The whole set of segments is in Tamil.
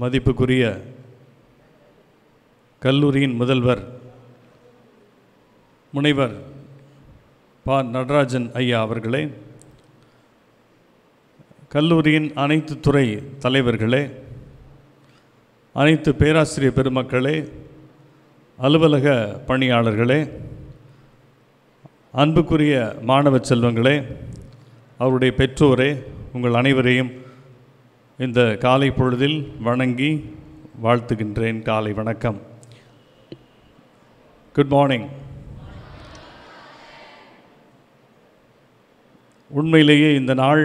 மதிப்புக்குரிய கல்லூரியின் முதல்வர் முனைவர் பா நடராஜன் ஐயா அவர்களே கல்லூரியின் அனைத்து துறை தலைவர்களே அனைத்து பேராசிரியர் பெருமக்களே அலுவலக பணியாளர்களே அன்புக்குரிய மாணவ செல்வங்களே அவருடைய பெற்றோரே உங்கள் அனைவரையும் இந்த காலை பொழுதில் வணங்கி வாழ்த்துகின்றேன் காலை வணக்கம் குட் மார்னிங் உண்மையிலேயே இந்த நாள்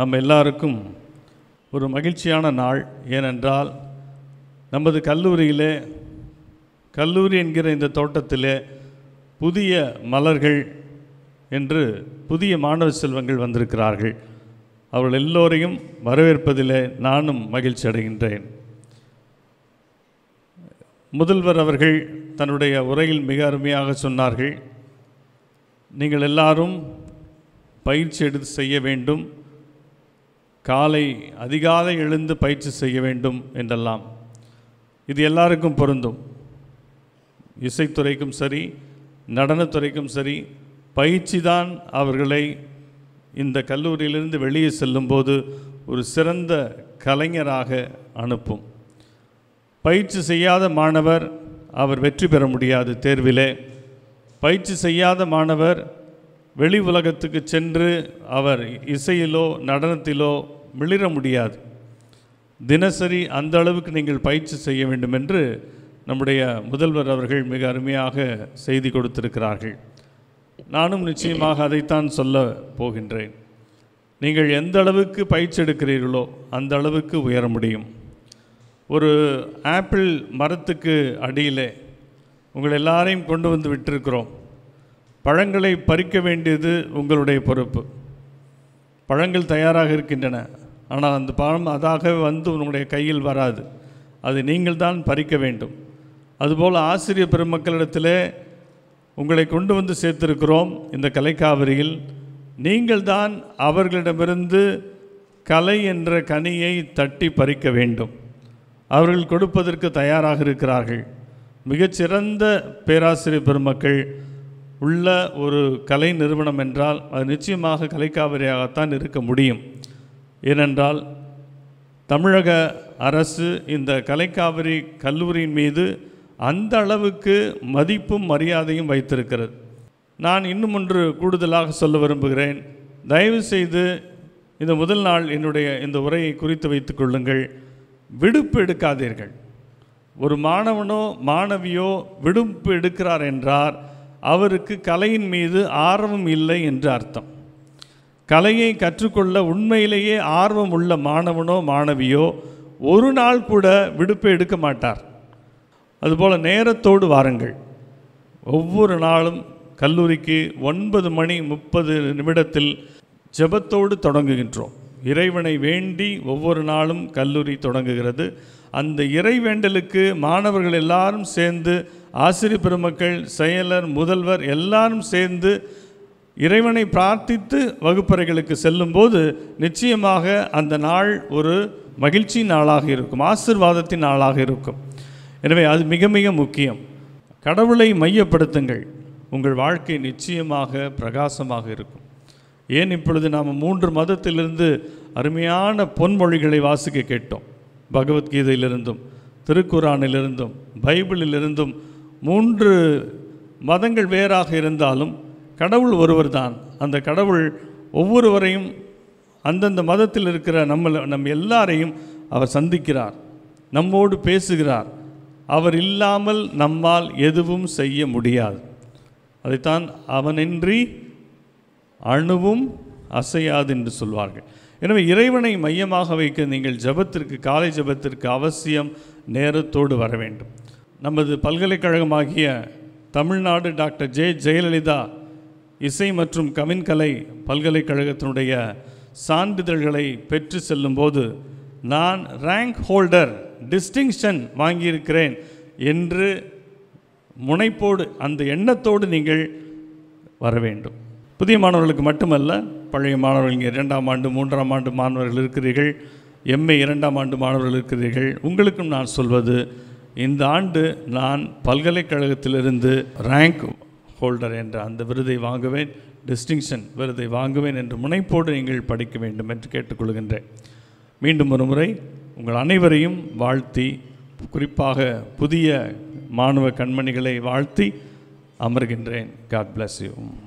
நம்ம எல்லாருக்கும் ஒரு மகிழ்ச்சியான நாள் ஏனென்றால் நமது கல்லூரியிலே கல்லூரி என்கிற இந்த தோட்டத்திலே புதிய மலர்கள் என்று புதிய மாணவ செல்வங்கள் வந்திருக்கிறார்கள் அவர்கள் எல்லோரையும் வரவேற்பதிலே நானும் மகிழ்ச்சி அடைகின்றேன் முதல்வர் அவர்கள் தன்னுடைய உரையில் மிக அருமையாக சொன்னார்கள் நீங்கள் எல்லாரும் பயிற்சி எடுத்து செய்ய வேண்டும் காலை அதிகாலை எழுந்து பயிற்சி செய்ய வேண்டும் என்றெல்லாம் இது எல்லாருக்கும் பொருந்தும் இசைத்துறைக்கும் சரி நடனத்துறைக்கும் சரி பயிற்சி தான் அவர்களை இந்த கல்லூரியிலிருந்து வெளியே செல்லும்போது ஒரு சிறந்த கலைஞராக அனுப்பும் பயிற்சி செய்யாத மாணவர் அவர் வெற்றி பெற முடியாது தேர்விலே பயிற்சி செய்யாத மாணவர் வெளி உலகத்துக்கு சென்று அவர் இசையிலோ நடனத்திலோ மிளிர முடியாது தினசரி அந்த அளவுக்கு நீங்கள் பயிற்சி செய்ய வேண்டும் என்று நம்முடைய முதல்வர் அவர்கள் மிக அருமையாக செய்தி கொடுத்திருக்கிறார்கள் நானும் நிச்சயமாக அதைத்தான் சொல்ல போகின்றேன் நீங்கள் எந்த அளவுக்கு பயிற்சி எடுக்கிறீர்களோ அந்த அளவுக்கு உயர முடியும் ஒரு ஆப்பிள் மரத்துக்கு அடியில் உங்கள் எல்லாரையும் கொண்டு வந்து விட்டிருக்கிறோம் பழங்களை பறிக்க வேண்டியது உங்களுடைய பொறுப்பு பழங்கள் தயாராக இருக்கின்றன ஆனால் அந்த பழம் அதாக வந்து உங்களுடைய கையில் வராது அது நீங்கள் தான் பறிக்க வேண்டும் அதுபோல் ஆசிரியர் பெருமக்களிடத்திலே உங்களை கொண்டு வந்து சேர்த்திருக்கிறோம் இந்த கலைக்காவிரியில் நீங்கள்தான் அவர்களிடமிருந்து கலை என்ற கனியை தட்டி பறிக்க வேண்டும் அவர்கள் கொடுப்பதற்கு தயாராக இருக்கிறார்கள் மிகச்சிறந்த பேராசிரியர் பெருமக்கள் உள்ள ஒரு கலை நிறுவனம் என்றால் அது நிச்சயமாக கலைக்காவிரியாகத்தான் இருக்க முடியும் ஏனென்றால் தமிழக அரசு இந்த கலைக்காவிரி கல்லூரியின் மீது அந்த அளவுக்கு மதிப்பும் மரியாதையும் வைத்திருக்கிறது நான் இன்னும் ஒன்று கூடுதலாக சொல்ல விரும்புகிறேன் தயவு செய்து இந்த முதல் நாள் என்னுடைய இந்த உரையை குறித்து வைத்துக் கொள்ளுங்கள் விடுப்பு எடுக்காதீர்கள் ஒரு மாணவனோ மாணவியோ விடுப்பு எடுக்கிறார் என்றார் அவருக்கு கலையின் மீது ஆர்வம் இல்லை என்று அர்த்தம் கலையை கற்றுக்கொள்ள உண்மையிலேயே ஆர்வம் உள்ள மாணவனோ மாணவியோ ஒரு நாள் கூட விடுப்பு எடுக்க மாட்டார் அதுபோல் நேரத்தோடு வாருங்கள் ஒவ்வொரு நாளும் கல்லூரிக்கு ஒன்பது மணி முப்பது நிமிடத்தில் ஜபத்தோடு தொடங்குகின்றோம் இறைவனை வேண்டி ஒவ்வொரு நாளும் கல்லூரி தொடங்குகிறது அந்த இறைவேண்டலுக்கு மாணவர்கள் எல்லாரும் சேர்ந்து ஆசிரியர் பெருமக்கள் செயலர் முதல்வர் எல்லாரும் சேர்ந்து இறைவனை பிரார்த்தித்து வகுப்பறைகளுக்கு செல்லும்போது நிச்சயமாக அந்த நாள் ஒரு மகிழ்ச்சி நாளாக இருக்கும் ஆசிர்வாதத்தின் நாளாக இருக்கும் எனவே அது மிக மிக முக்கியம் கடவுளை மையப்படுத்துங்கள் உங்கள் வாழ்க்கை நிச்சயமாக பிரகாசமாக இருக்கும் ஏன் இப்பொழுது நாம் மூன்று மதத்திலிருந்து அருமையான பொன்மொழிகளை வாசிக்க கேட்டோம் பகவத்கீதையிலிருந்தும் திருக்குறானிலிருந்தும் பைபிளிலிருந்தும் மூன்று மதங்கள் வேறாக இருந்தாலும் கடவுள் ஒருவர் தான் அந்த கடவுள் ஒவ்வொருவரையும் அந்தந்த மதத்தில் இருக்கிற நம்ம நம் எல்லாரையும் அவர் சந்திக்கிறார் நம்மோடு பேசுகிறார் அவர் இல்லாமல் நம்மால் எதுவும் செய்ய முடியாது அதைத்தான் அவனின்றி அணுவும் அசையாது என்று சொல்வார்கள் எனவே இறைவனை மையமாக வைக்க நீங்கள் ஜபத்திற்கு காலை ஜபத்திற்கு அவசியம் நேரத்தோடு வர வேண்டும் நமது பல்கலைக்கழகமாகிய தமிழ்நாடு டாக்டர் ஜே ஜெயலலிதா இசை மற்றும் கவின்கலை பல்கலைக்கழகத்தினுடைய சான்றிதழ்களை பெற்று செல்லும்போது நான் ரேங்க் ஹோல்டர் டிஸ்டிங்ஷன் வாங்கியிருக்கிறேன் என்று முனைப்போடு அந்த எண்ணத்தோடு நீங்கள் வர வேண்டும் புதிய மாணவர்களுக்கு மட்டுமல்ல பழைய மாணவர்கள் இங்கே இரண்டாம் ஆண்டு மூன்றாம் ஆண்டு மாணவர்கள் இருக்கிறீர்கள் எம்ஏ இரண்டாம் ஆண்டு மாணவர்கள் இருக்கிறீர்கள் உங்களுக்கும் நான் சொல்வது இந்த ஆண்டு நான் பல்கலைக்கழகத்திலிருந்து ரேங்க் ஹோல்டர் என்ற அந்த விருதை வாங்குவேன் டிஸ்டிங்ஷன் விருதை வாங்குவேன் என்று முனைப்போடு நீங்கள் படிக்க வேண்டும் என்று கேட்டுக்கொள்கின்றேன் மீண்டும் ஒரு முறை உங்கள் அனைவரையும் வாழ்த்தி குறிப்பாக புதிய மாணவ கண்மணிகளை வாழ்த்தி அமர்கின்றேன் காட் பிளஸ் யூ